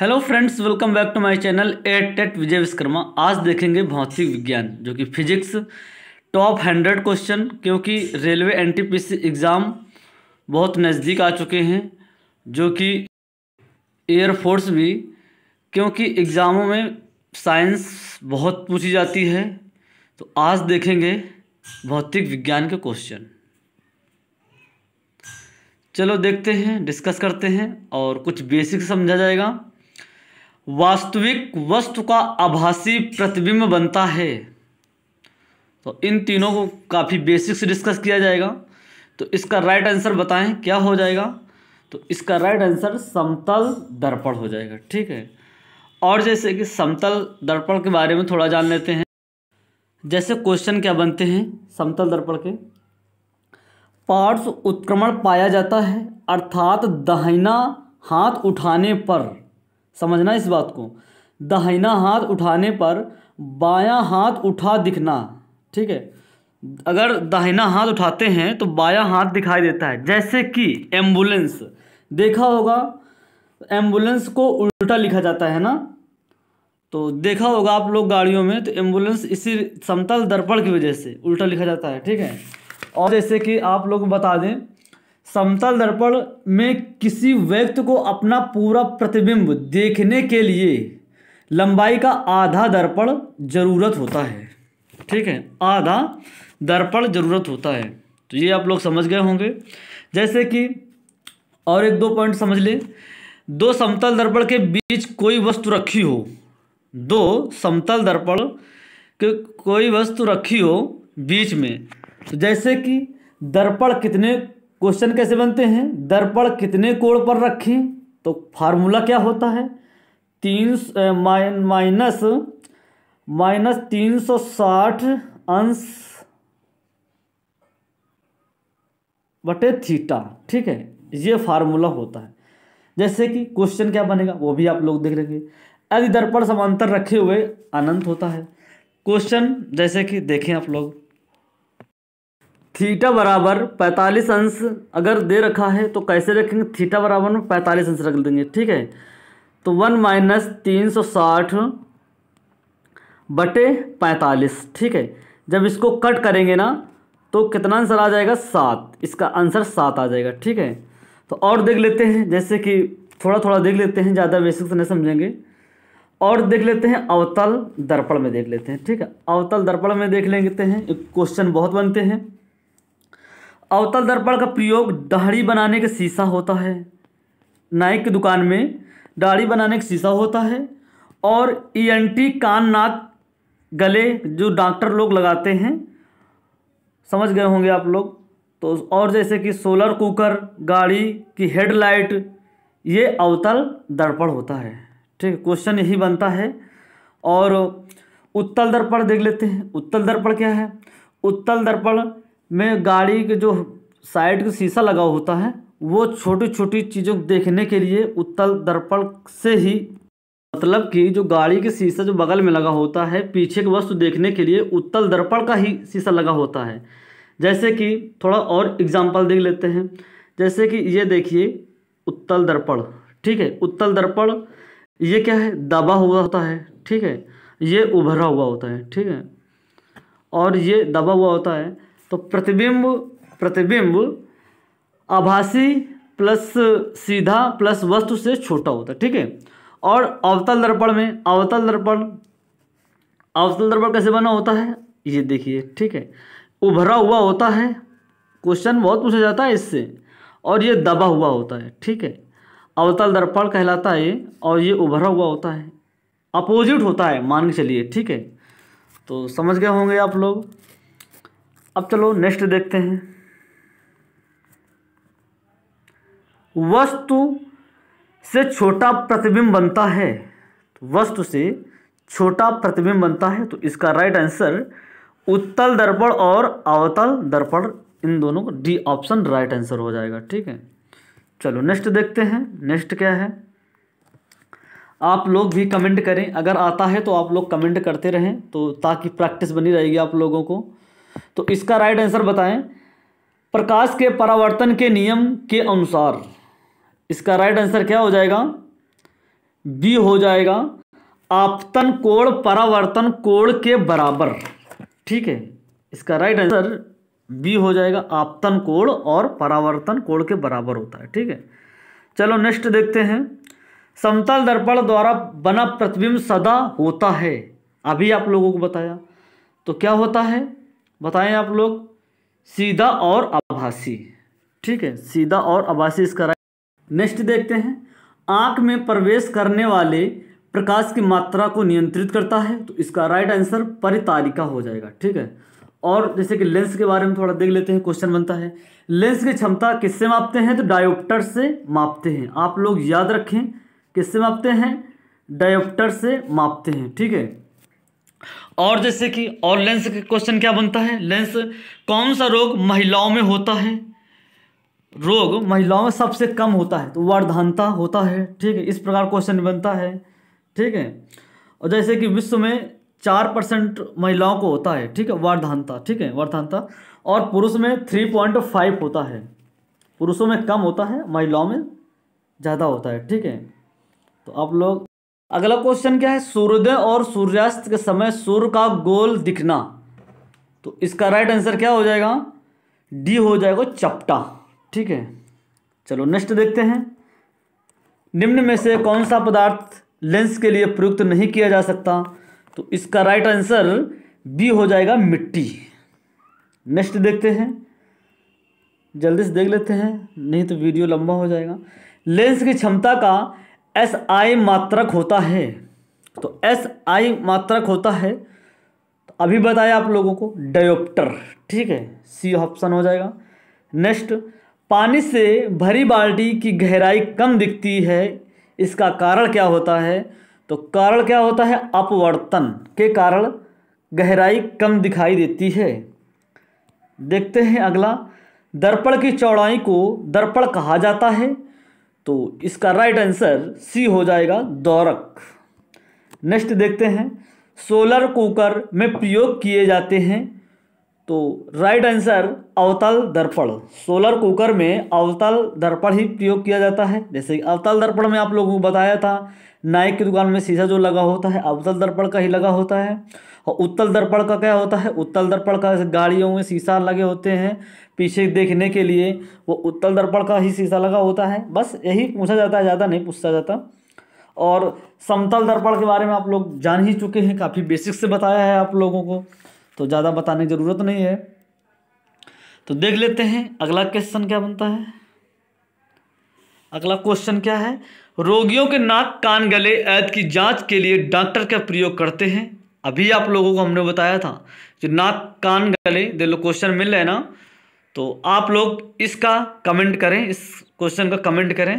Hello friends welcome back to my channel at टेट विजय विश्वकर्मा आज देखेंगे भौतिक विज्ञान जो कि फिजिक्स टॉप हंड्रेड क्वेश्चन क्योंकि रेलवे एनटीपीसी एग्ज़ाम बहुत नज़दीक आ चुके हैं जो कि एयरफोर्स भी क्योंकि एग्ज़ामों में साइंस बहुत पूछी जाती है तो आज देखेंगे भौतिक विज्ञान के क्वेश्चन चलो देखते हैं डिस्कस करते हैं और कुछ बेसिक समझा जाएगा वास्तविक वस्तु का आभासी प्रतिबिंब बनता है तो इन तीनों को काफ़ी बेसिक से डिस्कस किया जाएगा तो इसका राइट आंसर बताएं क्या हो जाएगा तो इसका राइट आंसर समतल दर्पण हो जाएगा ठीक है और जैसे कि समतल दर्पण के बारे में थोड़ा जान लेते हैं जैसे क्वेश्चन क्या बनते हैं समतल दर्पण के पार्श्व उत्क्रमण पाया जाता है अर्थात दाहिना हाथ उठाने पर समझना इस बात को दाहिना हाथ उठाने पर बायां हाथ उठा दिखना ठीक है अगर दाहिना हाथ उठाते हैं तो बायां हाथ दिखाई देता है जैसे कि एम्बुलेंस देखा होगा एम्बुलेंस को उल्टा लिखा जाता है ना तो देखा होगा आप लोग गाड़ियों में तो एम्बुलेंस इसी समतल दर्पण की वजह से उल्टा लिखा जाता है ठीक है और जैसे कि आप लोग बता दें समतल दर्पण में किसी व्यक्ति को अपना पूरा प्रतिबिंब देखने के लिए लंबाई का आधा दर्पण ज़रूरत होता है ठीक है आधा दर्पण ज़रूरत होता है तो ये आप लोग समझ गए होंगे जैसे कि और एक दो पॉइंट समझ लें दो समतल दर्पण के बीच कोई वस्तु रखी हो दो समतल दर्पण के कोई वस्तु रखी हो बीच में तो जैसे कि दर्पण कितने क्वेश्चन कैसे बनते हैं दर्पण कितने कोण पर रखें तो फार्मूला क्या होता है तीन माइन माइनस माइनस तीन सौ साठ अंश बटे थीटा ठीक है ये फार्मूला होता है जैसे कि क्वेश्चन क्या बनेगा वो भी आप लोग देख लेंगे यदि दर्पण समांतर रखे हुए अनंत होता है क्वेश्चन जैसे कि देखें आप लोग थीटा बराबर पैंतालीस अंश अगर दे रखा है तो कैसे रखेंगे थीटा बराबर में पैंतालीस अंश रख देंगे ठीक है तो वन माइनस तीन सौ साठ बटे पैंतालीस ठीक है जब इसको कट करेंगे ना तो कितना आंसर आ जाएगा सात इसका आंसर सात आ जाएगा ठीक है तो और देख लेते हैं जैसे कि थोड़ा थोड़ा देख लेते हैं ज़्यादा बेसिक से नहीं समझेंगे और देख लेते हैं अवतल दर्पण में देख लेते हैं ठीक है अवतल दर्पण में देख लेते हैं क्वेश्चन बहुत बनते हैं अवतल दर्पण का प्रयोग दाढ़ी बनाने का शीशा होता है नाई की दुकान में दाढ़ी बनाने का शीशा होता है और ई e कान नाक गले जो डॉक्टर लोग लगाते हैं समझ गए होंगे आप लोग तो और जैसे कि सोलर कुकर गाड़ी की हेडलाइट ये अवतल दर्पण होता है ठीक क्वेश्चन यही बनता है और उत्तल दर्पण देख लेते हैं उत्तल दर्पण क्या है उत्तल दर्पण में गाड़ी के जो साइड का शीशा लगा होता है वो छोटी छोटी चीज़ों को देखने के लिए उत्तल दर्पण से ही मतलब कि जो गाड़ी के शीशा जो बगल में लगा होता है पीछे की वस्तु देखने के लिए उत्तल दर्पण का ही शीशा लगा होता है जैसे कि थोड़ा और एग्जाम्पल देख लेते हैं जैसे कि ये देखिए उत्तल दर्पण ठीक है उत्तल दर्पण ये क्या है दबा हुआ होता है ठीक है ये उभरा हुआ होता है ठीक है और ये दबा हुआ होता है तो प्रतिबिंब प्रतिबिंब आभासी प्लस सीधा प्लस वस्तु से छोटा होता है ठीक है और अवतल दर्पण में अवतल दर्पण अवतल दर्पण कैसे बना होता है ये देखिए ठीक है उभरा हुआ होता है क्वेश्चन बहुत पूछा जाता है इससे और ये दबा हुआ होता है ठीक है अवतल दर्पण कहलाता है और ये उभरा हुआ होता है अपोजिट होता है मान के चलिए ठीक है तो समझ गए होंगे आप लोग अब चलो नेक्स्ट देखते हैं वस्तु से छोटा प्रतिबिंब बनता है तो वस्तु से छोटा प्रतिबिंब बनता है तो इसका राइट आंसर उत्तल दर्पण और अवतल दर्पण इन दोनों को डी ऑप्शन राइट आंसर हो जाएगा ठीक है चलो नेक्स्ट देखते हैं नेक्स्ट क्या है आप लोग भी कमेंट करें अगर आता है तो आप लोग कमेंट करते रहें तो ताकि प्रैक्टिस बनी रहेगी आप लोगों को तो इसका राइट आंसर बताएं प्रकाश के परावर्तन के नियम के अनुसार इसका राइट आंसर क्या हो जाएगा बी हो जाएगा आपतन कोण परावर्तन कोण के बराबर ठीक है इसका राइट आंसर बी हो जाएगा आपतन कोण और परावर्तन कोण के बराबर होता है ठीक है चलो नेक्स्ट देखते हैं समतल दर्पण द्वारा बना प्रतिबिंब सदा होता है अभी आप लोगों को बताया तो क्या होता है बताएं आप लोग सीधा और आभासी ठीक है सीधा और आभासी इसका राइट नेक्स्ट देखते हैं आंख में प्रवेश करने वाले प्रकाश की मात्रा को नियंत्रित करता है तो इसका राइट आंसर परितारिका हो जाएगा ठीक है और जैसे कि लेंस के बारे में थोड़ा देख लेते हैं क्वेश्चन बनता है लेंस की क्षमता किससे मापते हैं तो डायोप्टर से मापते हैं आप लोग याद रखें किससे मापते हैं डायोप्टर से मापते हैं ठीक है और जैसे कि और लेंस का क्वेश्चन क्या बनता है लेंस कौन सा रोग महिलाओं में होता है रोग महिलाओं में सबसे कम होता है तो वर्धानता होता है ठीक है इस प्रकार क्वेश्चन बनता है ठीक है और जैसे कि विश्व में चार परसेंट महिलाओं को होता है ठीक है वर्धानता ठीक है वर्धानता और पुरुष में थ्री पॉइंट फाइव होता है पुरुषों में कम होता है महिलाओं में ज़्यादा होता है ठीक है तो आप लोग अगला क्वेश्चन क्या है सूर्योदय और सूर्यास्त के समय सूर्य का गोल दिखना तो इसका राइट आंसर क्या हो जाएगा डी हो जाएगा चपटा ठीक है चलो नेक्स्ट देखते हैं निम्न में से कौन सा पदार्थ लेंस के लिए प्रयुक्त नहीं किया जा सकता तो इसका राइट आंसर बी हो जाएगा मिट्टी नेक्स्ट देखते हैं जल्दी से देख लेते हैं नहीं तो वीडियो लंबा हो जाएगा लेंस की क्षमता का एस आई मात्रक होता है तो एस आई मात्रक होता है तो अभी बताया आप लोगों को डायोप्टर ठीक है सी ऑप्शन हो जाएगा नेक्स्ट पानी से भरी बाल्टी की गहराई कम दिखती है इसका कारण क्या होता है तो कारण क्या होता है अपवर्तन के कारण गहराई कम दिखाई देती है देखते हैं अगला दर्पण की चौड़ाई को दर्पण कहा जाता है तो इसका राइट आंसर सी हो जाएगा दौरक नेक्स्ट देखते हैं सोलर कुकर में प्रयोग किए जाते हैं तो राइट आंसर अवतल दर्पण सोलर कुकर में अवतल दर्पण ही प्रयोग किया जाता है जैसे अवतल दर्पण में आप लोगों को बताया था नाई की दुकान में शीशा जो लगा होता है अवतल दर्पण का ही लगा होता है और उत्तल दर्पण का क्या होता है उत्तल दर्पण का गाड़ियों में शीशा लगे होते हैं पीछे देखने के लिए वो उत्तल दर्पण का ही शीशा लगा होता है बस यही पूछा जाता है ज़्यादा नहीं पूछा जाता और समतल दर्पण के बारे में आप लोग जान ही चुके हैं काफ़ी बेसिक से बताया है आप लोगों को तो ज़्यादा बताने की ज़रूरत नहीं है तो देख लेते हैं अगला क्वेश्चन क्या बनता है अगला क्वेश्चन क्या है रोगियों के नाक कान गले ऐद की जांच के लिए डॉक्टर का प्रयोग करते हैं अभी आप लोगों को हमने बताया था कि नाक कान गले दे लो क्वेश्चन मिल रहे ना तो आप लोग इसका कमेंट करें इस क्वेश्चन का कमेंट करें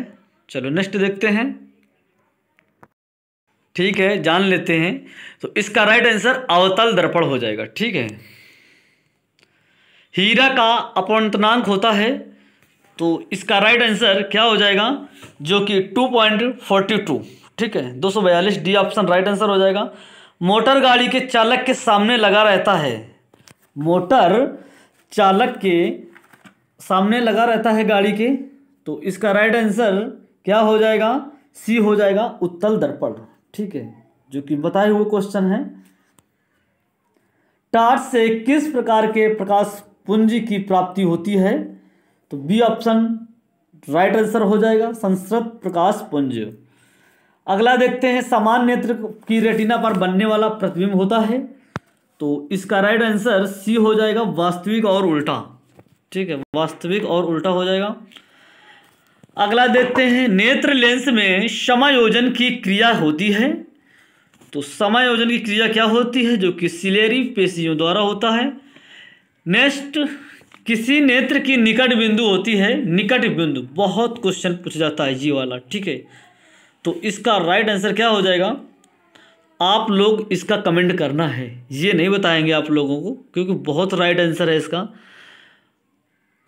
चलो नेक्स्ट देखते हैं ठीक है जान लेते हैं तो इसका राइट आंसर अवतल दर्पण हो जाएगा ठीक है हीरा का अपंतनांक होता है तो इसका राइट आंसर क्या हो जाएगा जो कि 2.42 ठीक है 242 डी ऑप्शन राइट आंसर हो जाएगा मोटर गाड़ी के चालक के सामने लगा रहता है मोटर चालक के सामने लगा रहता है गाड़ी के तो इसका राइट आंसर क्या हो जाएगा सी हो जाएगा उत्तल दर्पण ठीक है जो कि बताए हुए क्वेश्चन है टार्च से किस प्रकार के प्रकाश पुंज की प्राप्ति होती है तो बी ऑप्शन राइट आंसर हो जाएगा संस्कृत प्रकाश पुंज अगला देखते हैं समान नेत्र की रेटिना पर बनने वाला प्रतिबिंब होता है तो इसका राइट आंसर सी हो जाएगा वास्तविक और उल्टा ठीक है वास्तविक और उल्टा हो जाएगा अगला देखते हैं नेत्र लेंस में समायोजन की क्रिया होती है तो समायोजन की क्रिया क्या होती है जो कि सिलेरी पेशियों द्वारा होता है नेक्स्ट किसी नेत्र की निकट बिंदु होती है निकट बिंदु बहुत क्वेश्चन पूछा जाता है जी वाला ठीक है तो इसका राइट आंसर क्या हो जाएगा आप लोग इसका कमेंट करना है ये नहीं बताएंगे आप लोगों को क्योंकि बहुत राइट आंसर है इसका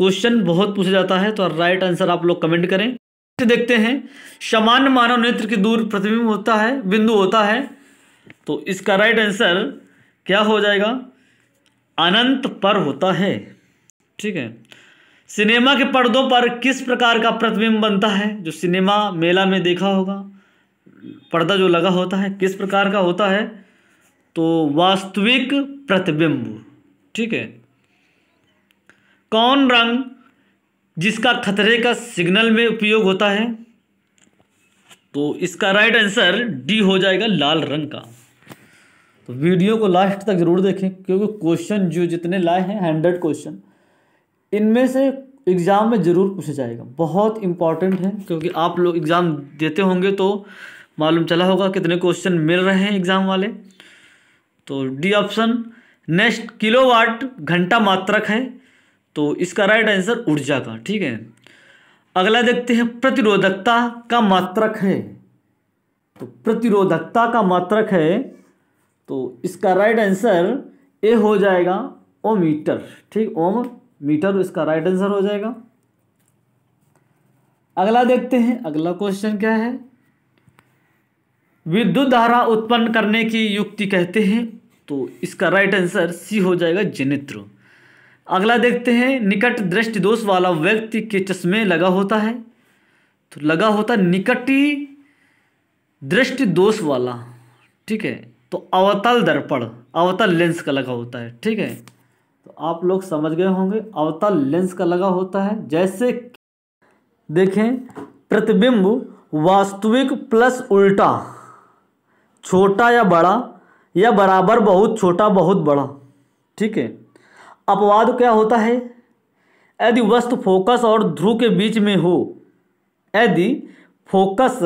क्वेश्चन बहुत पूछा जाता है तो राइट आंसर आप लोग कमेंट करें देखते हैं सामान्य मानव नेत्र की दूर प्रतिबिंब होता है बिंदु होता है तो इसका राइट आंसर क्या हो जाएगा अनंत पर होता है ठीक है सिनेमा के पर्दों पर किस प्रकार का प्रतिबिंब बनता है जो सिनेमा मेला में देखा होगा पर्दा जो लगा होता है किस प्रकार का होता है तो वास्तविक प्रतिबिंब ठीक है कौन रंग जिसका खतरे का सिग्नल में उपयोग होता है तो इसका राइट आंसर डी हो जाएगा लाल रंग का तो वीडियो को लास्ट तक ज़रूर देखें क्योंकि क्वेश्चन जो जितने लाए हैं हंड्रेड क्वेश्चन इनमें से एग्ज़ाम में ज़रूर पूछा जाएगा बहुत इंपॉर्टेंट है क्योंकि आप लोग एग्ज़ाम देते होंगे तो मालूम चला होगा कितने क्वेश्चन मिल रहे हैं एग्ज़ाम वाले तो डी ऑप्शन नेक्स्ट किलोवाट घंटा मात्रक है तो इसका राइट आंसर ऊर्जा का ठीक है अगला देखते हैं प्रतिरोधकता का मात्रक है तो प्रतिरोधकता का मात्रक है तो इसका राइट आंसर ए हो जाएगा ओमीटर ठीक ओम मीटर इसका राइट आंसर हो जाएगा अगला देखते हैं अगला क्वेश्चन क्या है विद्युत धारा उत्पन्न करने की युक्ति कहते हैं तो इसका राइट आंसर सी हो जाएगा जनित्र अगला देखते हैं निकट दृष्टि दोष वाला व्यक्ति के चश्मे लगा होता है तो लगा होता निकटी दृष्टि दोष वाला ठीक है तो अवतल दर्पण अवतल लेंस का लगा होता है ठीक है तो आप लोग समझ गए होंगे अवतल लेंस का लगा होता है जैसे देखें प्रतिबिंब वास्तविक प्लस उल्टा छोटा या बड़ा या बराबर बहुत छोटा बहुत बड़ा ठीक है अपवाद क्या होता है यदि वस्तु फोकस और ध्रुव के बीच में हो यदि फोकस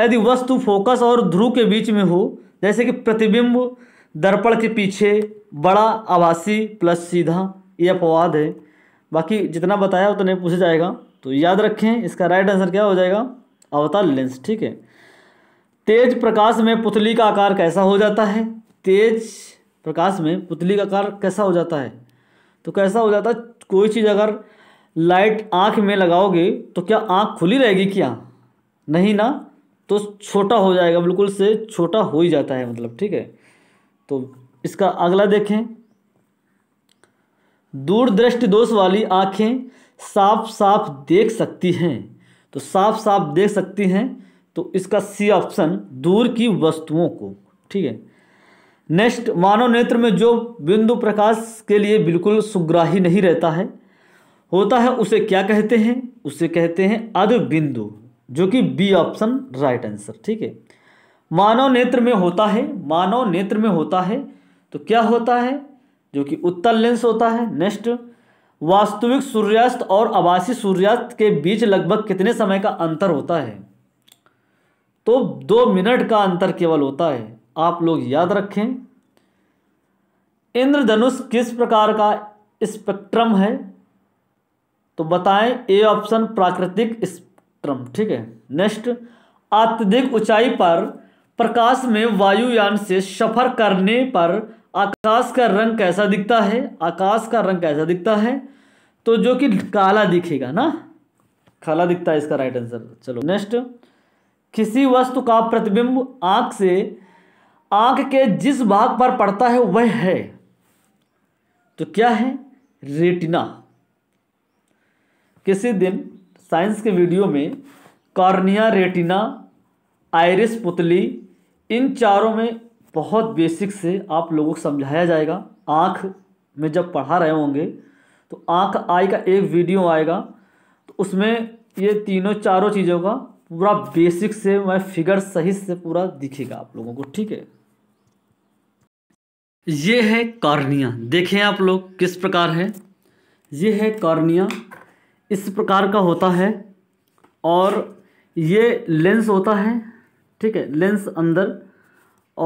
यदि वस्तु फोकस और ध्रुव के बीच में हो जैसे कि प्रतिबिंब दर्पण के पीछे बड़ा आवासी प्लस सीधा ये अपवाद है बाकी जितना बताया उतने पूछा जाएगा तो याद रखें इसका राइट आंसर क्या हो जाएगा अवतार लेंस ठीक है तेज प्रकाश में पुतली का आकार कैसा हो जाता है तेज प्रकाश में पुतली का आकार कैसा हो जाता है तो कैसा हो जाता है कोई चीज़ अगर लाइट आँख में लगाओगे तो क्या आँख खुली रहेगी क्या नहीं ना तो छोटा हो जाएगा बिल्कुल से छोटा हो ही जाता है मतलब ठीक है तो इसका अगला देखें दूरदृष्टि दोष वाली आँखें साफ साफ देख सकती हैं तो साफ साफ देख सकती हैं तो इसका सी ऑप्शन दूर की वस्तुओं को ठीक है नेक्स्ट मानव नेत्र में जो बिंदु प्रकाश के लिए बिल्कुल सुग्राही नहीं रहता है होता है उसे क्या कहते हैं उसे कहते हैं अध बिंदु जो कि बी ऑप्शन राइट आंसर ठीक है मानव नेत्र में होता है मानव नेत्र में होता है तो क्या होता है जो कि उत्तल लेंस होता है नेक्स्ट वास्तविक सूर्यास्त और आवासी सूर्यास्त के बीच लगभग कितने समय का अंतर होता है तो दो मिनट का अंतर केवल होता है आप लोग याद रखें इंद्रधनुष किस प्रकार का स्पेक्ट्रम है तो बताएं ए ऑप्शन प्राकृतिक स्पेक्ट्रम ठीक है नेक्स्ट अत्यधिक ऊंचाई पर प्रकाश में वायुयान से सफर करने पर आकाश का रंग कैसा दिखता है आकाश का रंग कैसा दिखता है तो जो कि काला दिखेगा ना काला दिखता है इसका राइट आंसर चलो नेक्स्ट किसी वस्तु का प्रतिबिंब आंख से आंख के जिस भाग पर पड़ता है वह है तो क्या है रेटिना किसी दिन साइंस के वीडियो में कॉर्निया रेटिना आयरिस पुतली इन चारों में बहुत बेसिक से आप लोगों को समझाया जाएगा आँख में जब पढ़ा रहे होंगे तो आँख आई का एक वीडियो आएगा तो उसमें ये तीनों चारों चीज़ों का पूरा बेसिक से मैं फिगर सही से पूरा दिखेगा आप लोगों को ठीक है ये है कार्निया देखें आप लोग किस प्रकार है ये है कार्निया इस प्रकार का होता है और ये लेंस होता है ठीक है लेंस अंदर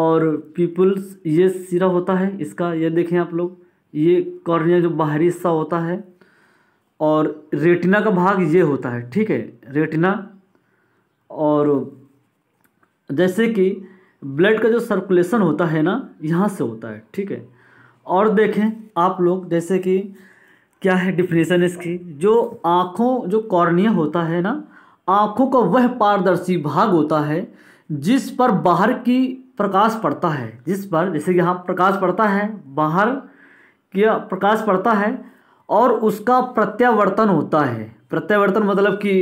और पीपल्स ये सिरा होता है इसका ये देखें आप लोग ये कॉर्निया जो बाहरी हिस्सा होता है और रेटिना का भाग ये होता है ठीक है रेटिना और जैसे कि ब्लड का जो सर्कुलेशन होता है ना यहाँ से होता है ठीक है और देखें आप लोग जैसे कि क्या है डिफिनेशन इसकी जो आँखों जो कॉर्निया होता है ना आँखों का वह पारदर्शी भाग होता है जिस पर बाहर की प्रकाश पड़ता है जिस पर जैसे यहाँ प्रकाश पड़ता है बाहर किया प्रकाश पड़ता है और उसका प्रत्यावर्तन होता है प्रत्यावर्तन मतलब कि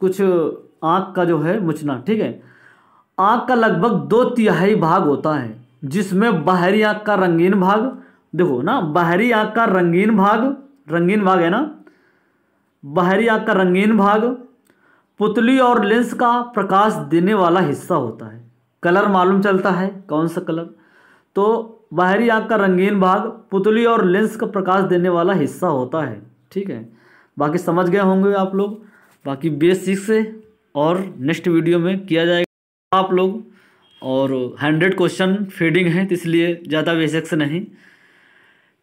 कुछ आँख का जो है मुचना ठीक है आँख का लगभग दो तिहाई भाग होता है जिसमें बाहरी आँख का रंगीन भाग देखो ना बाहरी आँख का रंगीन भाग रंगीन भाग है ना बाहरी आँख का रंगीन भाग पुतली और लेंस का प्रकाश देने वाला हिस्सा होता है कलर मालूम चलता है कौन सा कलर तो बाहरी आँख का रंगीन भाग पुतली और लेंस का प्रकाश देने वाला हिस्सा होता है ठीक है बाकी समझ गए होंगे आप लोग बाकी बेसिक से और नेक्स्ट वीडियो में किया जाएगा आप लोग और हंड्रेड क्वेश्चन फीडिंग है तो इसलिए ज़्यादा बेसिक से नहीं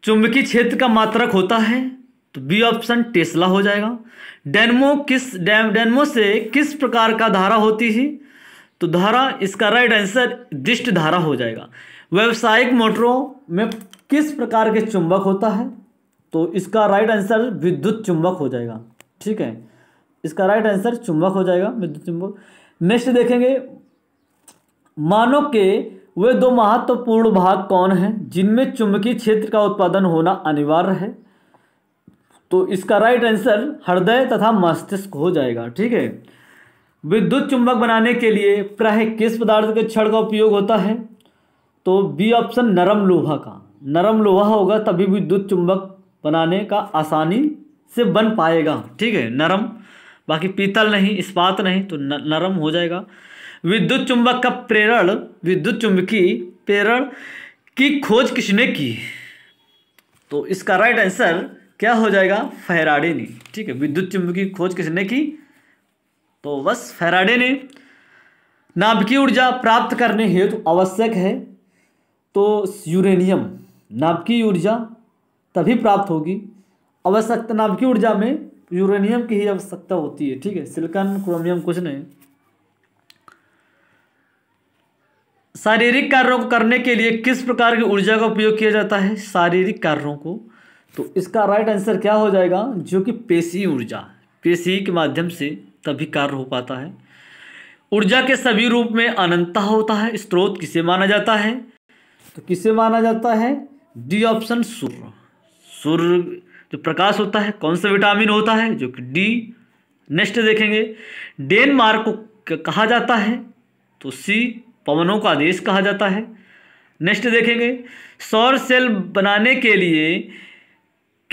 चुंबकीय क्षेत्र का मात्रक होता है तो बी ऑप्शन टेस्ला हो जाएगा डेनमो किस डेम डेनमो से किस प्रकार का धारा होती थी तो धारा इसका राइट आंसर दिष्ट धारा हो जाएगा व्यवसायिक मोटरों में किस प्रकार के चुंबक होता है तो इसका राइट आंसर विद्युत चुंबक हो जाएगा ठीक है इसका राइट आंसर चुंबक हो जाएगा विद्युत चुंबक नेक्स्ट देखेंगे मानव के वे दो महत्वपूर्ण भाग कौन हैं जिनमें चुंबकीय क्षेत्र का उत्पादन होना अनिवार्य है तो इसका राइट आंसर हृदय तथा मस्तिष्क हो जाएगा ठीक है विद्युत चुंबक बनाने के लिए प्राय किस पदार्थ के क्षण का उपयोग होता है तो बी ऑप्शन नरम लोहा का नरम लोहा होगा तभी विद्युत चुंबक बनाने का आसानी से बन पाएगा ठीक है नरम बाकी पीतल नहीं इस्पात नहीं तो नरम हो जाएगा विद्युत चुंबक का प्रेरण विद्युत चुंबकी प्रेरण की खोज किसने की तो इसका राइट आंसर क्या हो जाएगा फहराडे ने ठीक है विद्युत चुंबकीय खोज किसने की तो बस फहराडे ने नाभिकीय ऊर्जा प्राप्त करने हेतु तो आवश्यक है तो यूरेनियम नाभिकीय ऊर्जा तभी प्राप्त होगी आवश्यकता नाभिकीय ऊर्जा में यूरेनियम की ही आवश्यकता होती है ठीक है सिलिकॉन क्रोमियम कुछ नहीं शारीरिक कार्यों को करने के लिए किस प्रकार की ऊर्जा का उपयोग किया जाता है शारीरिक कार्यों को तो इसका राइट आंसर क्या हो जाएगा जो कि पेशी ऊर्जा पेशी के माध्यम से तभी कार्य हो पाता है ऊर्जा के सभी रूप में अनंतता होता है स्रोत किसे माना जाता है तो किसे माना जाता है डी ऑप्शन सूर्य सूर्य जो प्रकाश होता है कौन सा विटामिन होता है जो कि डी नेक्स्ट देखेंगे डेनमार्क को कहा जाता है तो सी पवनों का देश कहा जाता है नेक्स्ट देखेंगे सौर सेल बनाने के लिए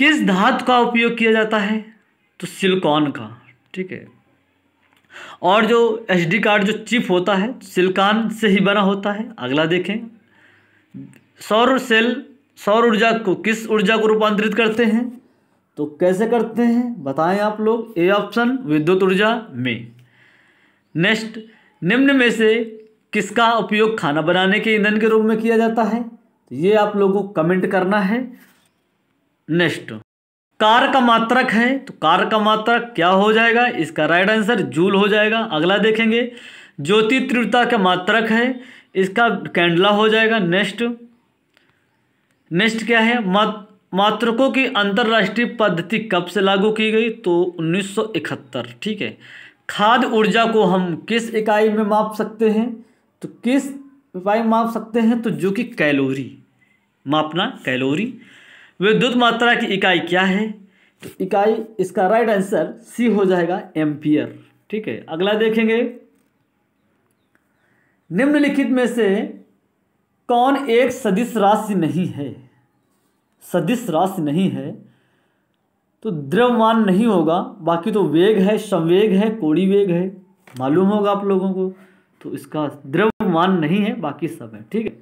किस धातु का उपयोग किया जाता है तो सिलिकॉन का ठीक है और जो डी कार्ड जो चिप होता है सिलिकॉन से ही बना होता है अगला देखें सौर सेल सौर ऊर्जा को किस ऊर्जा को रूपांतरित करते हैं तो कैसे करते हैं बताएं आप लोग ए ऑप्शन विद्युत ऊर्जा में नेक्स्ट निम्न में से किसका उपयोग खाना बनाने के ईंधन के रूप में किया जाता है तो ये आप लोगों को कमेंट करना है नेक्स्ट कार का मात्रक है तो कार का मात्रक क्या हो जाएगा इसका राइट आंसर जूल हो जाएगा अगला देखेंगे ज्योति तीव्रता का मात्रक है इसका कैंडला हो जाएगा नेक्स्ट नेक्स्ट क्या है मात्रकों की अंतर्राष्ट्रीय पद्धति कब से लागू की गई तो 1971 ठीक है खाद ऊर्जा को हम किस इकाई में माप सकते हैं तो किस इकाई माप सकते हैं तो जो कि कैलोरी मापना कैलोरी विद्युत मात्रा की इकाई क्या है तो इकाई इसका राइट आंसर सी हो जाएगा एम्पियर ठीक है अगला देखेंगे निम्नलिखित में से कौन एक सदिश राशि नहीं है सदिश राशि नहीं है तो द्रव्यमान नहीं होगा बाकी तो वेग है संवेग है कोड़ी वेग है मालूम होगा आप लोगों को तो इसका द्रव्यमान नहीं है बाकी सब है ठीक है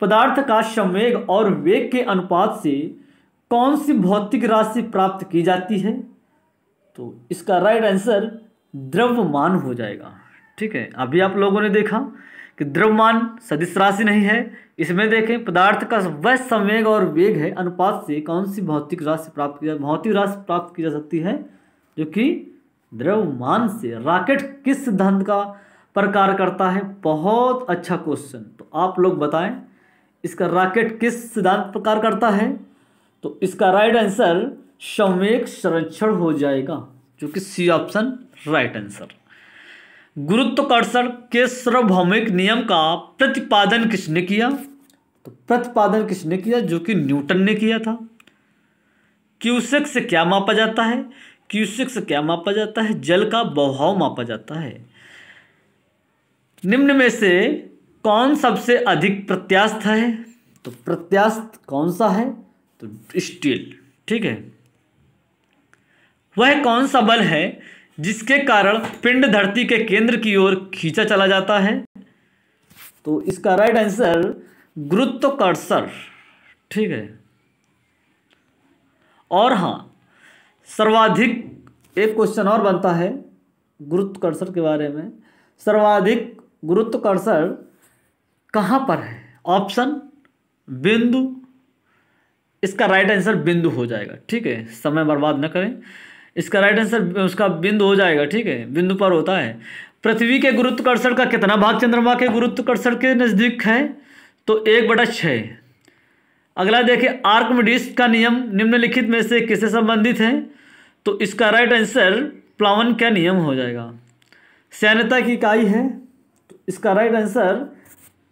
पदार्थ का संवेग और वेग के अनुपात से कौन सी भौतिक राशि प्राप्त की जाती है तो इसका राइट आंसर द्रव्यमान हो जाएगा ठीक है अभी आप लोगों ने देखा कि द्रव्यमान सदिश राशि नहीं है इसमें देखें पदार्थ का वह संवेग और वेग है अनुपात से कौन सी भौतिक राशि प्राप्त की जा भौतिक राशि प्राप्त की जा सकती है जो कि द्रव्यमान से रॉकेट किस सिद्धांत का प्रकार करता है बहुत अच्छा क्वेश्चन तो आप लोग बताएं इसका राकेट किस सिद्धांत प्रकार करता है तो इसका राइट आंसर संवेक संरक्षण हो जाएगा जो कि सी ऑप्शन राइट आंसर गुरुत्वाकर्षण के सार्वभौमिक नियम का प्रतिपादन किसने किया तो प्रतिपादन किसने किया जो कि न्यूटन ने किया था क्यूसेक से क्या मापा जाता है क्यूसेक से क्या मापा जाता है जल का बहाव मापा जाता है निम्न में से कौन सबसे अधिक प्रत्यास्थ है तो प्रत्यास्थ कौन सा है तो स्टील ठीक है वह कौन सा बल है जिसके कारण पिंड धरती के केंद्र की ओर खींचा चला जाता है तो इसका राइट आंसर गुरुत्वाकर्षण ठीक है और हाँ सर्वाधिक एक क्वेश्चन और बनता है गुरुत्वाकर्षण के बारे में सर्वाधिक गुरुत्वाकर्षण कहाँ पर है ऑप्शन बिंदु इसका राइट आंसर बिंदु हो जाएगा ठीक है समय बर्बाद न करें इसका राइट आंसर उसका बिंदु हो जाएगा ठीक है बिंदु पर होता है पृथ्वी के गुरुत्वाकर्षण का कितना भाग चंद्रमा के गुरुत्वाकर्षण के नज़दीक है तो एक बटा छः अगला देखिए आर्कमिडिस का नियम निम्नलिखित में से किससे संबंधित है तो इसका राइट आंसर प्लावन का नियम हो जाएगा सैन्यता की इकाई है तो इसका राइट आंसर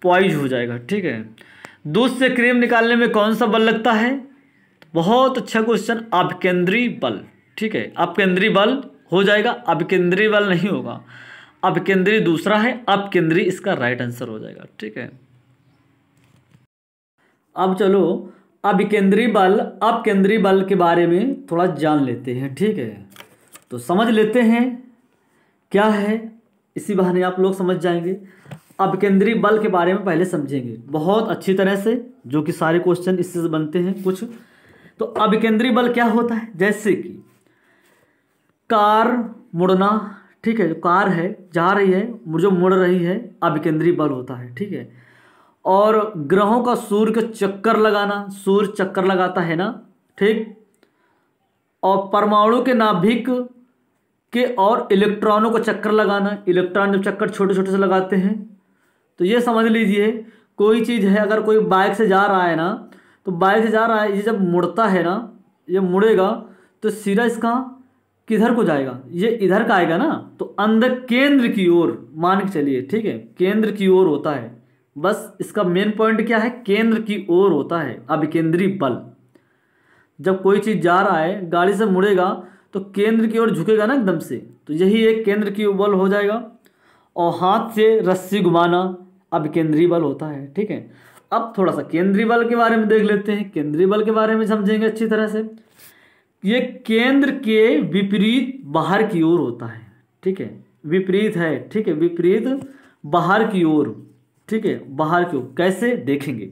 पॉइज हो जाएगा ठीक है दूध से क्रीम निकालने में कौन सा बल लगता है बहुत अच्छा क्वेश्चन अपकेंद्रीय बल ठीक है अपकेंद्रीय बल हो जाएगा अपकेंद्रीय बल नहीं होगा अपकेंद्रीय दूसरा है अपकेंद्रीय इसका राइट आंसर हो जाएगा ठीक है अब चलो अभिकेंद्रीय बल अपकेंद्रीय बल के बारे में थोड़ा जान लेते हैं ठीक है तो समझ लेते हैं क्या है इसी बहाने आप लोग समझ जाएंगे अब केंद्रीय बल के बारे में पहले समझेंगे बहुत अच्छी तरह से जो कि सारे क्वेश्चन इससे बनते हैं कुछ तो अभिकेंद्रीय बल क्या होता है जैसे कि कार मुड़ना ठीक है कार है जा रही है जो मुड़ रही है अभिकेंद्रीय बल होता है ठीक है और ग्रहों का सूर्य के चक्कर लगाना सूर्य चक्कर लगाता है ना ठीक और परमाणु के नाभिक के और इलेक्ट्रॉनों को चक्कर लगाना इलेक्ट्रॉन जब चक्कर छोटे छोटे से लगाते हैं तो ये समझ लीजिए कोई चीज़ है अगर कोई बाइक से जा रहा है ना तो बाइक से जा रहा है ये जब मुड़ता है ना ये मुड़ेगा तो सीधा इसका किधर को जाएगा ये इधर का आएगा ना तो अंदर केंद्र की ओर मान के चलिए ठीक है केंद्र की ओर होता है बस इसका मेन पॉइंट क्या है केंद्र की ओर होता है अभिकेंद्री बल जब कोई चीज़ जा रहा है गाड़ी से मुड़ेगा तो केंद्र की ओर झुकेगा ना एकदम से तो यही एक केंद्र की बल हो जाएगा और हाथ से रस्सी घुमाना अब केंद्रीय बल होता है ठीक है अब थोड़ा सा केंद्रीय बल के बारे में देख लेते हैं केंद्रीय बल के बारे में समझेंगे अच्छी तरह से ये केंद्र के विपरीत बाहर की ओर होता है ठीक है विपरीत है ठीक है विपरीत बाहर की ओर ठीक है बाहर की ओर कैसे देखेंगे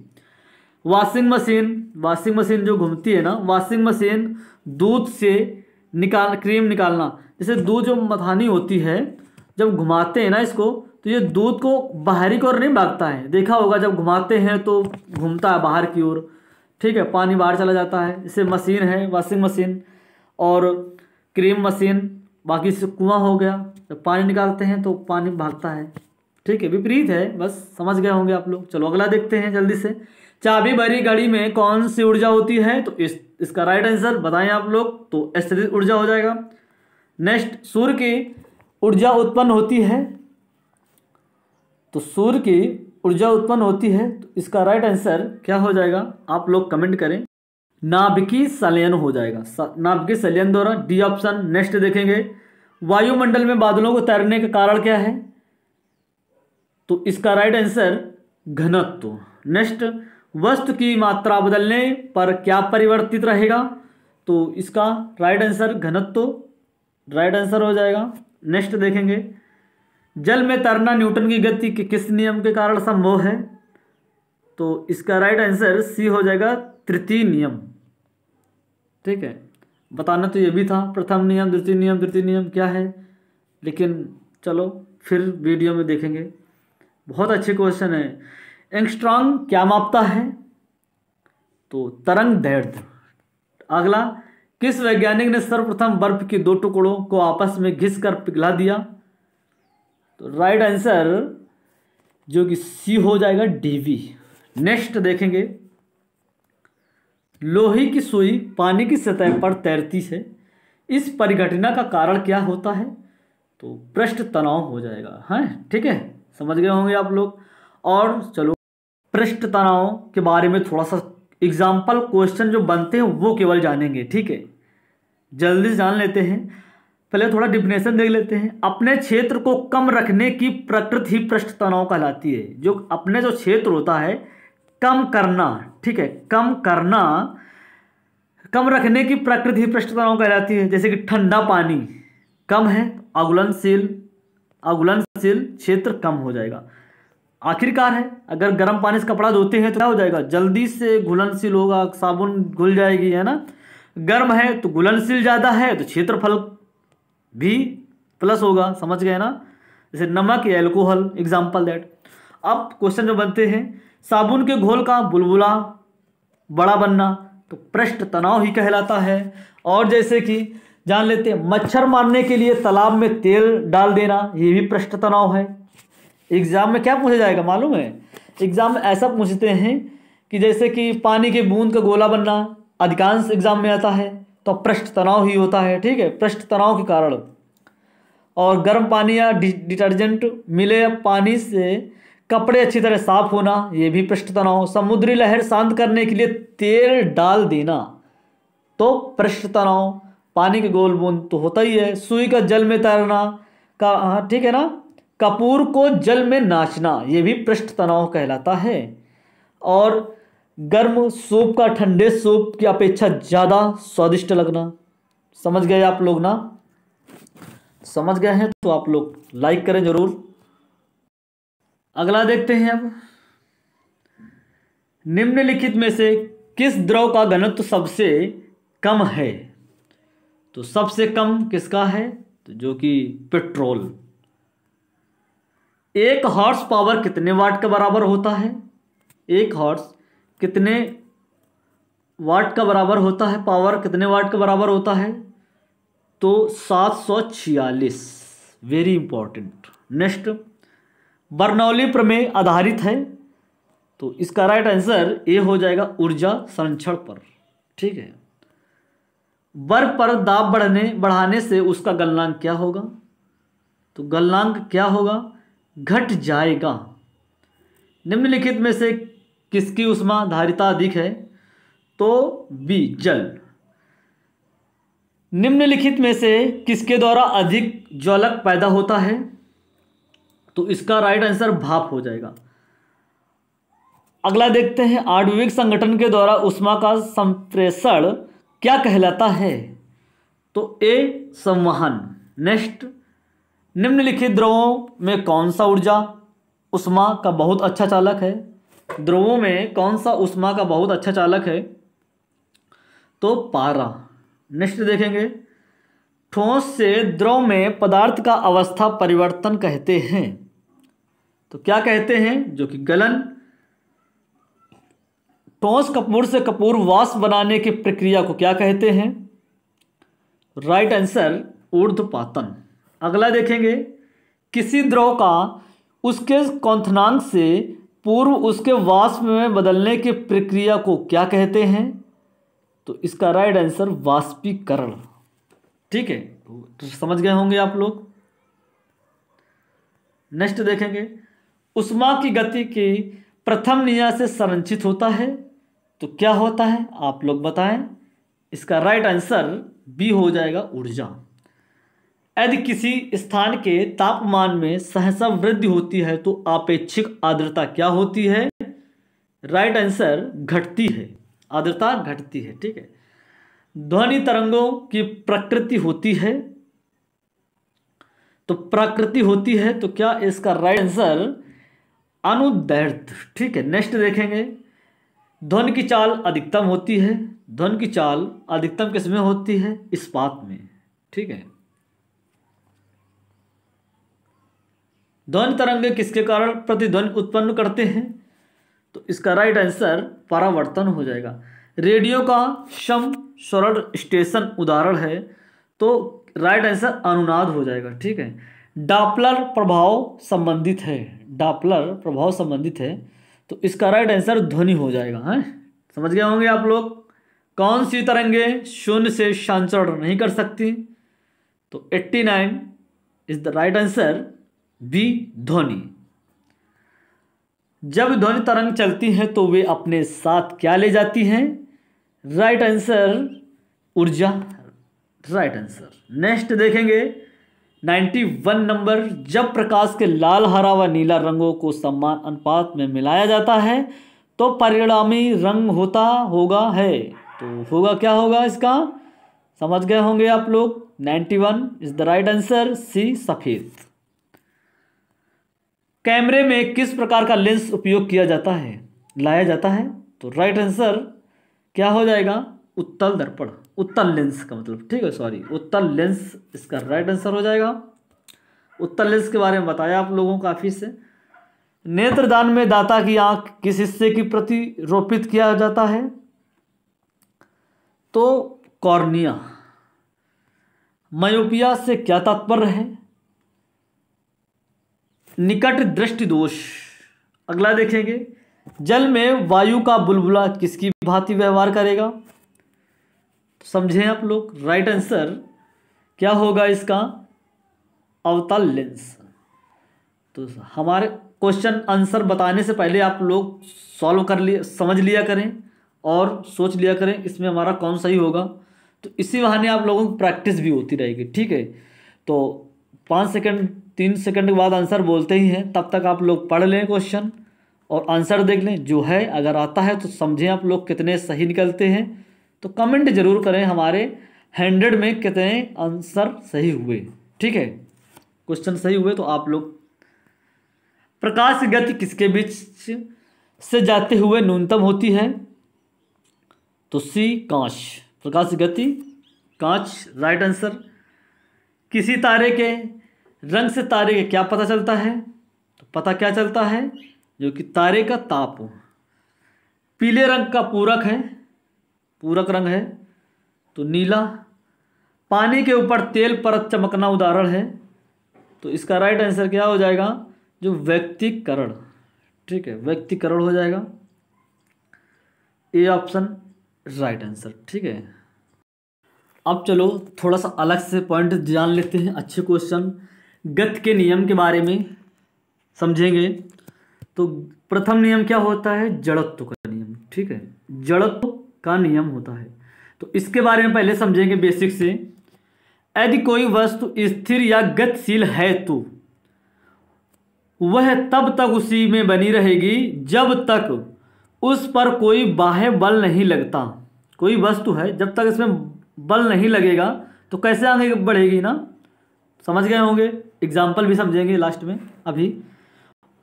वॉशिंग मशीन वॉशिंग मशीन जो घूमती है ना वॉशिंग मशीन दूध से निकाल क्रीम निकालना जैसे दूध जो मथानी होती है जब घुमाते हैं ना इसको तो ये दूध को बाहरी की ओर नहीं भागता है देखा होगा जब घुमाते हैं तो घूमता है बाहर की ओर ठीक है पानी बाहर चला जाता है इसे मशीन है वॉशिंग मशीन और क्रीम मशीन बाकी से कुआं हो गया जब पानी निकालते हैं तो पानी भागता है ठीक है विपरीत है बस समझ गए होंगे आप लोग चलो अगला देखते हैं जल्दी से चाबी भरी गाड़ी में कौन सी ऊर्जा होती है तो इस इसका राइट आंसर बताएं आप लोग तो ऐसे ऊर्जा हो जाएगा नेक्स्ट सूर्य की ऊर्जा उत्पन्न होती है तो सूर्य की ऊर्जा उत्पन्न होती है तो इसका राइट आंसर क्या हो जाएगा आप लोग कमेंट करें नाभिकी सलयन हो जाएगा नाभिकी सलयन द्वारा डी ऑप्शन नेक्स्ट देखेंगे वायुमंडल में बादलों को तैरने का कारण क्या है तो इसका राइट आंसर घनत्व नेक्स्ट वस्तु की मात्रा बदलने पर क्या परिवर्तित रहेगा तो इसका राइट आंसर घनत्व राइट आंसर हो जाएगा नेक्स्ट देखेंगे जल में तैरना न्यूटन की गति के किस नियम के कारण संभव है तो इसका राइट आंसर सी हो जाएगा तृतीय नियम ठीक है बताना तो ये भी था प्रथम नियम द्वितीय नियम तृतीय नियम क्या है लेकिन चलो फिर वीडियो में देखेंगे बहुत अच्छे क्वेश्चन है एंगस्ट्रांग क्या मापता है तो तरंग दैर्ध अगला किस वैज्ञानिक ने सर्वप्रथम बर्फ के दो टुकड़ों को आपस में घिस कर पिघला दिया तो राइट आंसर जो कि सी हो जाएगा डीवी नेक्स्ट देखेंगे लोहे की सुई पानी की सतह पर तैरती है इस परिघटना का कारण क्या होता है तो पृष्ठ तनाव हो जाएगा है हाँ, ठीक है समझ गए होंगे आप लोग और चलो पृष्ठ तनाव के बारे में थोड़ा सा एग्जाम्पल क्वेश्चन जो बनते हैं वो केवल जानेंगे ठीक है जल्दी जान लेते हैं पहले थोड़ा डिफिनेशन देख लेते हैं अपने क्षेत्र को कम रखने की प्रकृति ही पृष्ठ तनाव कहलाती है जो अपने जो क्षेत्र होता है कम करना ठीक है कम करना कम रखने की प्रकृति ही पृष्ठ तनाव कहलाती है जैसे कि ठंडा पानी कम है अगुलनशील अगुलनशील क्षेत्र कम हो जाएगा आखिरकार है अगर गर्म पानी से कपड़ा धोते हैं तो क्या हो जाएगा जल्दी से घुलनशील होगा साबुन घुल जाएगी है ना गर्म है तो घुलनशील ज़्यादा है तो क्षेत्रफल भी प्लस होगा समझ गए ना जैसे नमक या एल्कोहल एग्जाम्पल दैट अब क्वेश्चन जो बनते हैं साबुन के घोल का बुलबुला बड़ा बनना तो पृष्ठ तनाव ही कहलाता है और जैसे कि जान लेते हैं मच्छर मारने के लिए तालाब में तेल डाल देना ये भी पृष्ठ तनाव है एग्जाम में क्या पूछा जाएगा मालूम है एग्जाम में ऐसा पूछते हैं कि जैसे कि पानी के बूंद का गोला बनना अधिकांश एग्जाम में आता है तो पृष्ठ तनाव ही होता है ठीक है पृष्ठ तनाव के कारण और गर्म पानी या डिटर्जेंट मिले पानी से कपड़े अच्छी तरह साफ होना ये भी पृष्ठ तनाव समुद्री लहर शांत करने के लिए तेल डाल देना तो पृष्ठ तनाव पानी के गोल बूंद तो होता ही है सुई का जल में तैरना का हाँ ठीक है ना कपूर को जल में नाचना ये भी पृष्ठ तनाव कहलाता है और गर्म सूप का ठंडे सूप की अपेक्षा ज़्यादा स्वादिष्ट लगना समझ गए आप लोग ना समझ गए हैं तो आप लोग लाइक करें ज़रूर अगला देखते हैं अब निम्नलिखित में से किस द्रव का घनत्व सबसे कम है तो सबसे कम किसका है तो जो कि पेट्रोल एक हॉर्स पावर कितने वाट के बराबर होता है एक हॉर्स कितने वाट का बराबर होता है पावर कितने वाट का बराबर होता है तो सात सौ छियालीस वेरी इंपॉर्टेंट नेक्स्ट बर्नौली प्रमेय आधारित है तो इसका राइट आंसर ए हो जाएगा ऊर्जा संरक्षण पर ठीक है बर्फ पर दाब बढ़ने बढ़ाने से उसका गलनांक क्या होगा तो गलनांक क्या होगा घट जाएगा निम्नलिखित में से किसकी उष्मा धारिता अधिक है तो बी जल निम्नलिखित में से किसके द्वारा अधिक ज्वालक पैदा होता है तो इसका राइट आंसर भाप हो जाएगा अगला देखते हैं आणविक संगठन के द्वारा उष्मा का संप्रेषण क्या कहलाता है तो ए संवहन नेक्स्ट निम्नलिखित द्रवों में कौन सा ऊर्जा उष्मा का बहुत अच्छा चालक है ध्रुवों में कौन सा उष्मा का बहुत अच्छा चालक है तो पारा नेक्स्ट देखेंगे ठोस से द्रव में पदार्थ का अवस्था परिवर्तन कहते हैं तो क्या कहते हैं जो कि गलन ठोस कपूर से कपूर वास बनाने की प्रक्रिया को क्या कहते हैं राइट आंसर पातन अगला देखेंगे किसी द्रव का उसके कौंथनांक से पूर्व उसके वाष्प में बदलने की प्रक्रिया को क्या कहते हैं तो इसका राइट आंसर वाष्पीकरण ठीक है तो समझ गए होंगे आप लोग नेक्स्ट देखेंगे उष्मा की गति की प्रथम निया से संरचित होता है तो क्या होता है आप लोग बताएं इसका राइट आंसर बी हो जाएगा ऊर्जा यदि किसी स्थान के तापमान में सहसा वृद्धि होती है तो आपेक्षिक आर्द्रता क्या होती है राइट आंसर घटती है आर्द्रता घटती है ठीक है ध्वनि तरंगों की प्रकृति होती है तो प्रकृति होती है तो क्या इसका राइट आंसर अनुदैर्ध ठीक है नेक्स्ट देखेंगे ध्वनि की चाल अधिकतम होती है ध्वनि की चाल अधिकतम किस में होती है इस्पात में ठीक है ध्वनि तरंगे किसके कारण प्रतिध्वनि उत्पन्न करते हैं तो इसका राइट आंसर परावर्तन हो जाएगा रेडियो का शम स्वरण स्टेशन उदाहरण है तो राइट आंसर अनुनाद हो जाएगा ठीक है डापलर प्रभाव संबंधित है डापलर प्रभाव संबंधित है तो इसका राइट आंसर ध्वनि हो जाएगा है हाँ? समझ गए होंगे आप लोग कौन सी तरंगे शून्य से संचरण नहीं कर सकती तो 89 is the right answer B ध्वनि जब ध्वनि तरंग चलती है तो वे अपने साथ क्या ले जाती हैं राइट आंसर ऊर्जा राइट आंसर नेक्स्ट देखेंगे 91 नंबर जब प्रकाश के लाल हरा व नीला रंगों को समान अनुपात में मिलाया जाता है तो परिणामी रंग होता होगा है तो होगा क्या होगा इसका समझ गए होंगे आप लोग 91 is the right answer C सफ़ेद कैमरे में किस प्रकार का लेंस उपयोग किया जाता है लाया जाता है तो राइट आंसर क्या हो जाएगा उत्तल दर्पण उत्तल लेंस का मतलब ठीक है सॉरी उत्तल लेंस इसका राइट आंसर हो जाएगा उत्तल लेंस के बारे में बताया आप लोगों को काफ़ी से नेत्रदान में दाता की आंख किस हिस्से की प्रति रोपित किया जाता है तो कॉर्निया मयोपिया से क्या तात्पर्य है निकट दृष्टि दोष अगला देखेंगे जल में वायु का बुलबुला किसकी भांति व्यवहार करेगा तो समझें आप लोग राइट आंसर क्या होगा इसका अवतल लेंस तो हमारे क्वेश्चन आंसर बताने से पहले आप लोग सॉल्व कर लिए समझ लिया करें और सोच लिया करें इसमें हमारा कौन सही होगा तो इसी बहाने आप लोगों की प्रैक्टिस भी होती रहेगी ठीक है तो पाँच सेकंड तीन सेकंड के बाद आंसर बोलते ही हैं तब तक आप लोग पढ़ लें क्वेश्चन और आंसर देख लें जो है अगर आता है तो समझें आप लोग कितने सही निकलते हैं तो कमेंट जरूर करें हमारे हंड्रेड में कितने आंसर सही हुए ठीक है क्वेश्चन सही हुए तो आप लोग प्रकाश गति किसके बीच से जाते हुए न्यूनतम होती है तो सी कांच प्रकाश गति कांच राइट आंसर किसी तारे के रंग से तारे का क्या पता चलता है तो पता क्या चलता है जो कि तारे का ताप पीले रंग का पूरक है पूरक रंग है तो नीला पानी के ऊपर तेल परत चमकना उदाहरण है तो इसका राइट आंसर क्या हो जाएगा जो व्यक्तिकरण ठीक है व्यक्तिकरण हो जाएगा ए ऑप्शन राइट आंसर ठीक है अब चलो थोड़ा सा अलग से पॉइंट जान लेते हैं अच्छे क्वेश्चन गत के नियम के बारे में समझेंगे तो प्रथम नियम क्या होता है जड़त्व का नियम ठीक है जड़त्व का नियम होता है तो इसके बारे में पहले समझेंगे बेसिक से यदि कोई वस्तु स्थिर या गतिशील है तो वह तब तक उसी में बनी रहेगी जब तक उस पर कोई बाह्य बल नहीं लगता कोई वस्तु है जब तक इसमें बल नहीं लगेगा तो कैसे आगे बढ़ेगी ना समझ गए होंगे एग्जाम्पल भी समझेंगे लास्ट में अभी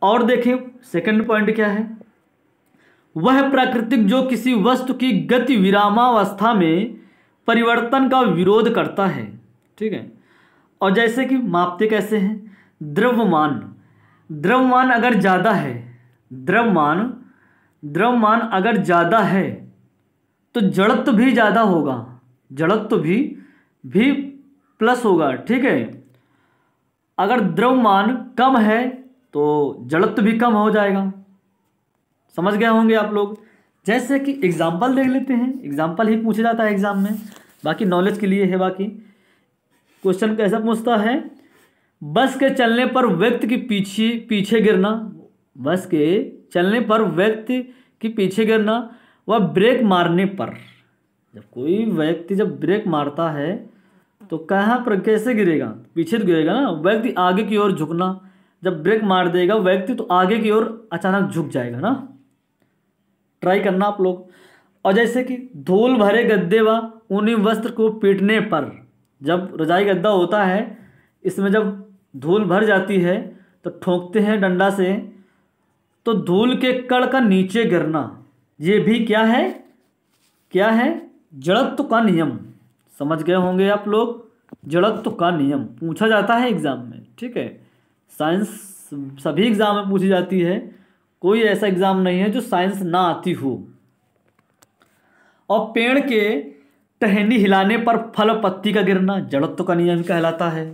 और देखें सेकंड पॉइंट क्या है वह प्राकृतिक जो किसी वस्तु की गति विरामावस्था में परिवर्तन का विरोध करता है ठीक है और जैसे कि मापते कैसे हैं द्रव्यमान द्रव्यमान अगर ज़्यादा है द्रव्यमान द्रव्यमान अगर ज़्यादा है तो जड़त्व भी ज़्यादा होगा जड़त्व भी भी प्लस होगा ठीक है अगर द्रव्यमान कम है तो जड़त्व भी कम हो जाएगा समझ गए होंगे आप लोग जैसे कि एग्जाम्पल देख लेते हैं एग्जाम्पल ही पूछा जाता है एग्जाम में बाकी नॉलेज के लिए है बाकी क्वेश्चन कैसा पूछता है बस के चलने पर व्यक्ति के पीछे पीछे गिरना बस के चलने पर व्यक्ति के पीछे गिरना व ब्रेक मारने पर जब कोई व्यक्ति जब ब्रेक मारता है तो कहाँ पर कैसे गिरेगा पीछे तो गिरेगा ना व्यक्ति आगे की ओर झुकना जब ब्रेक मार देगा व्यक्ति तो आगे की ओर अचानक झुक जाएगा ना ट्राई करना आप लोग और जैसे कि धूल भरे गद्दे व ऊनी वस्त्र को पीटने पर जब रजाई गद्दा होता है इसमें जब धूल भर जाती है तो ठोंकते हैं डंडा से तो धूल के कड़ का नीचे गिरना ये भी क्या है क्या है जड़त्व का नियम समझ गए होंगे आप लोग जड़त्व तो का नियम पूछा जाता है एग्ज़ाम में ठीक है साइंस सभी एग्ज़ाम में पूछी जाती है कोई ऐसा एग्ज़ाम नहीं है जो साइंस ना आती हो और पेड़ के टहनी हिलाने पर फल पत्ती का गिरना जड़त्व का नियम कहलाता है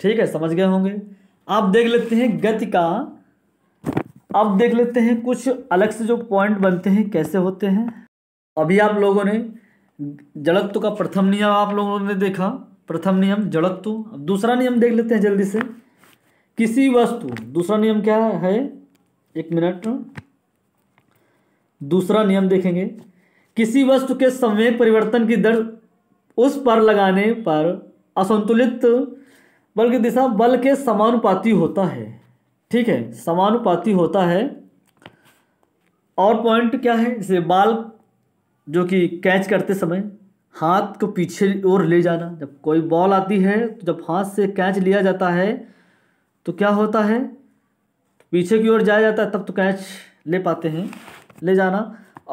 ठीक है समझ गए होंगे आप देख लेते हैं गति का अब देख लेते हैं कुछ अलग से जो पॉइंट बनते हैं कैसे होते हैं अभी आप लोगों ने जड़त्व का प्रथम नियम आप लोगों ने देखा प्रथम नियम जड़त्व अब दूसरा नियम देख लेते हैं जल्दी से किसी वस्तु दूसरा नियम क्या है एक मिनट दूसरा नियम देखेंगे किसी वस्तु के संवेग परिवर्तन की दर उस पर लगाने पर असंतुलित बल की दिशा बल के समानुपाती होता है ठीक है समानुपाती होता है और पॉइंट क्या है इसे बाल जो कि कैच करते समय हाथ को पीछे ओर ले जाना जब कोई बॉल आती है तो जब हाथ से कैच लिया जाता है तो क्या होता है पीछे की ओर जाया जाता है तब तो कैच ले पाते हैं ले जाना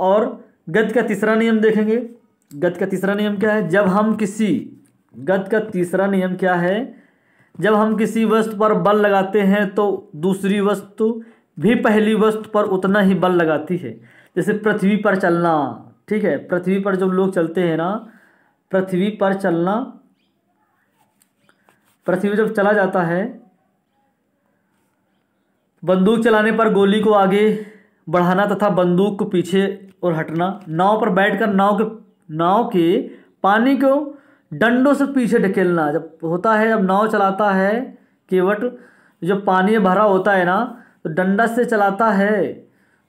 और गद का तीसरा नियम देखेंगे गद का तीसरा नियम क्या है जब हम किसी गद का तीसरा नियम क्या है जब हम किसी वस्तु पर बल लगाते हैं तो दूसरी वस्तु भी पहली वस्तु पर उतना ही बल लगाती है जैसे पृथ्वी पर चलना ठीक है पृथ्वी पर जब लोग चलते हैं ना पृथ्वी पर चलना पृथ्वी जब चला जाता है बंदूक चलाने पर गोली को आगे बढ़ाना तथा बंदूक को पीछे और हटना नाव पर बैठकर नाव के नाव के पानी को डंडों से पीछे ढकेलना जब होता है जब नाव चलाता है केवट जब पानी भरा होता है ना तो डंडा से चलाता है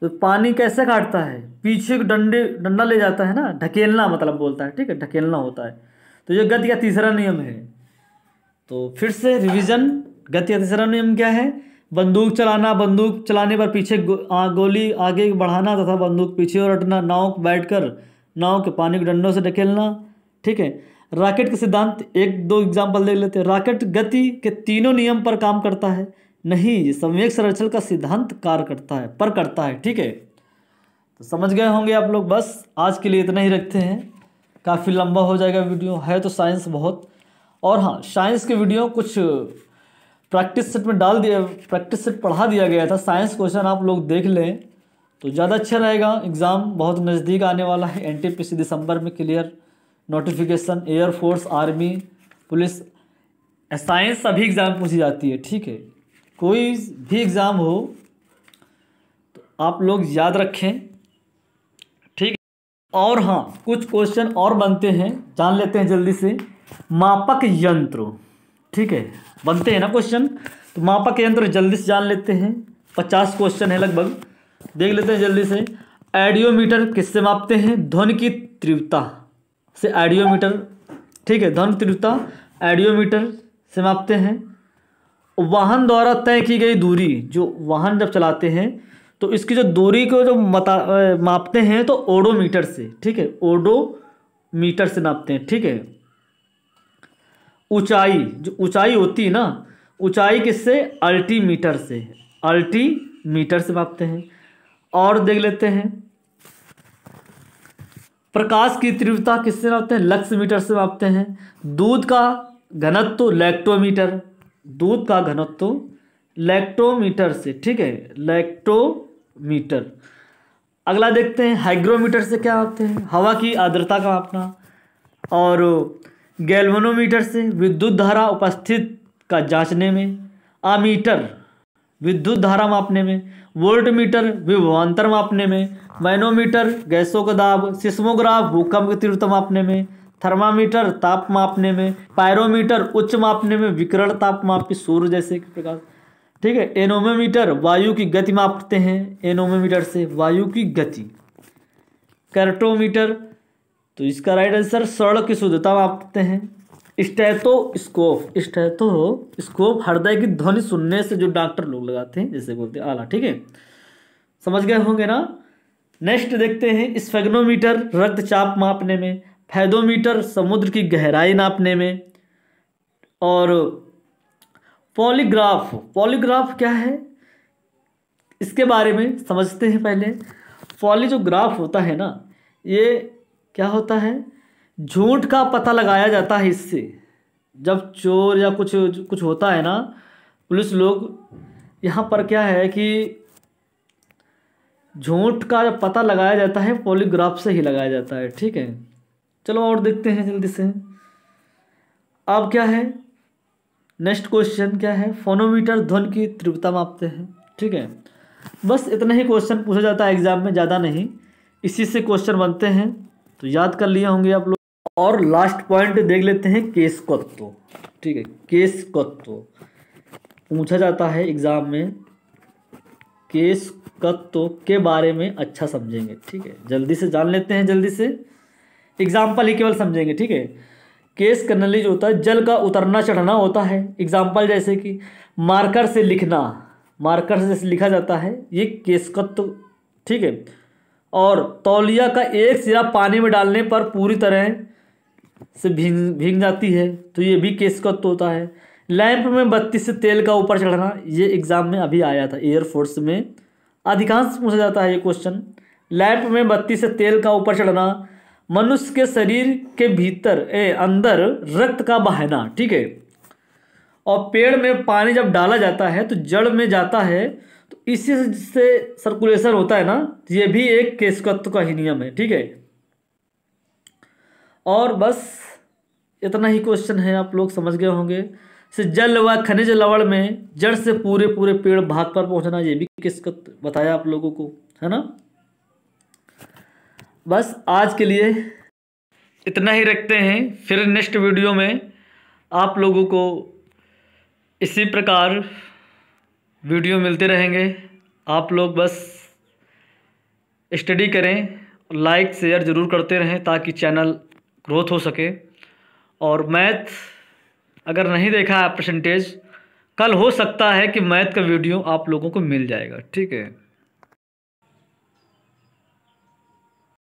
तो पानी कैसे काटता है पीछे डंडे डंडा ले जाता है ना ढकेलना मतलब बोलता है ठीक है ढकेलना होता है तो ये गति का तीसरा नियम है तो फिर से रिवीजन गति का तीसरा नियम क्या है बंदूक चलाना बंदूक चलाने पर पीछे गो, आ, गोली आगे बढ़ाना तथा बंदूक पीछे और हटना नाव बैठ कर नाव के पानी के डंडों से ढकेलना ठीक है राकेट के सिद्धांत एक दो एग्जाम्पल देख लेते हैं राकेट गति के तीनों नियम पर काम करता है नहीं संवेक संरक्षण का सिद्धांत कार्य करता है पर करता है ठीक है तो समझ गए होंगे आप लोग बस आज के लिए इतना ही रखते हैं काफ़ी लंबा हो जाएगा वीडियो है तो साइंस बहुत और हाँ साइंस के वीडियो कुछ प्रैक्टिस सेट में डाल दिया प्रैक्टिस सेट पढ़ा दिया गया था साइंस क्वेश्चन आप लोग देख लें तो ज़्यादा अच्छा रहेगा एग्ज़ाम बहुत नज़दीक आने वाला है एन दिसंबर में clear notification air force army police science सभी एग्ज़ाम पूछी जाती है ठीक है कोई भी एग्ज़ाम हो तो आप लोग याद रखें और हाँ कुछ क्वेश्चन और बनते हैं जान लेते हैं जल्दी से मापक यंत्र ठीक है बनते हैं ना क्वेश्चन तो मापक यंत्र जल्दी से जान लेते हैं पचास क्वेश्चन है लगभग देख लेते हैं जल्दी से एडियोमीटर किससे मापते हैं ध्वनि की तीव्रता से एडियोमीटर ठीक है ध्वनि तीव्रता एडियोमीटर से मापते हैं वाहन द्वारा तय की गई दूरी जो वाहन जब चलाते हैं तो इसकी जो दूरी को जो मता मापते हैं तो ओडोमीटर से ठीक है ओडोमीटर से नापते हैं ठीक है ऊंचाई जो ऊंचाई होती है ना ऊंचाई किससे अल्टीमीटर से अल्टीमीटर से मापते हैं और देख लेते हैं प्रकाश की तीव्रता किससे मापते हैं लक्स मीटर से मापते हैं दूध का घनत्व लैक्टोमीटर दूध का घनत्व लैक्टोमीटर से ठीक है लैक्टोमीटर अगला देखते हैं हाइग्रोमीटर से क्या मापते हैं हवा की आर्द्रता का मापना और गैल्वनोमीटर से विद्युत धारा उपस्थित का जांचने में आमीटर विद्युत धारा मापने में वोल्ट मीटर विभवान्तर मापने में मैनोमीटर गैसों का दाब सिस्मोग्राफ भूकंप की तीव्रता मापने में थर्मामीटर ताप मापने में पायरोमीटर उच्च मापने में विकरण ताप मापी सूर्य जैसे प्रकार ठीक है एनोमीटर वायु की गति मापते हैं एनोमीटर से वायु की गति कैरेटोमीटर तो इसका राइट आंसर सड़क की शुद्धता मापते हैं स्टैथोस्कोप स्टैथोस्कोप हृदय की ध्वनि सुनने से जो डॉक्टर लोग लगाते हैं जैसे बोलते हैं आला ठीक है समझ गए होंगे ना नेक्स्ट देखते हैं स्फेग्नोमीटर रक्तचाप मापने में फैदोमीटर समुद्र की गहराई नापने में और पॉलीग्राफ पॉलीग्राफ क्या है इसके बारे में समझते हैं पहले पॉली जो ग्राफ होता है ना ये क्या होता है झूठ का पता लगाया जाता है इससे जब चोर या कुछ कुछ होता है ना पुलिस लोग यहाँ पर क्या है कि झूठ का जब पता लगाया जाता है पॉलीग्राफ से ही लगाया जाता है ठीक है चलो और देखते हैं जल्दी से अब क्या है नेक्स्ट क्वेश्चन क्या है फोनोमीटर ध्वन की तीव्रता मापते हैं ठीक है बस इतना ही क्वेश्चन पूछा जाता है एग्जाम में ज़्यादा नहीं इसी से क्वेश्चन बनते हैं तो याद कर लिए होंगे आप लोग और लास्ट पॉइंट देख लेते हैं केस कत्व ठीक है केस कत्व पूछा जाता है एग्ज़ाम में केस कत्व के बारे में अच्छा समझेंगे ठीक है जल्दी से जान लेते हैं जल्दी से एग्जाम्पल ही केवल समझेंगे ठीक है केस कनली जो होता है जल का उतरना चढ़ना होता है एग्जाम्पल जैसे कि मार्कर से लिखना मार्कर से जैसे लिखा जाता है ये केसकत्व तो, ठीक है और तौलिया का एक सिरा पानी में डालने पर पूरी तरह से भींग भींग जाती है तो ये भी केसकत्व तो होता है लैंप में बत्ती से तेल का ऊपर चढ़ना ये एग्ज़ाम में अभी आया था एयरफोर्स में अधिकांश पूछा जाता है ये क्वेश्चन लैंप में बत्ती से तेल का ऊपर चढ़ना मनुष्य के शरीर के भीतर ए अंदर रक्त का बहना ठीक है और पेड़ में पानी जब डाला जाता है तो जड़ में जाता है तो इसी से सर्कुलेशन होता है ना ये भी एक केशकत्व का ही नियम है ठीक है और बस इतना ही क्वेश्चन है आप लोग समझ गए होंगे से जल व खनिज लवण में जड़ से पूरे पूरे पेड़ भाग पर पहुंचना ये भी किस बताया आप लोगों को है ना बस आज के लिए इतना ही रखते हैं फिर नेक्स्ट वीडियो में आप लोगों को इसी प्रकार वीडियो मिलते रहेंगे आप लोग बस स्टडी करें लाइक शेयर ज़रूर करते रहें ताकि चैनल ग्रोथ हो सके और मैथ अगर नहीं देखा है परसेंटेज कल हो सकता है कि मैथ का वीडियो आप लोगों को मिल जाएगा ठीक है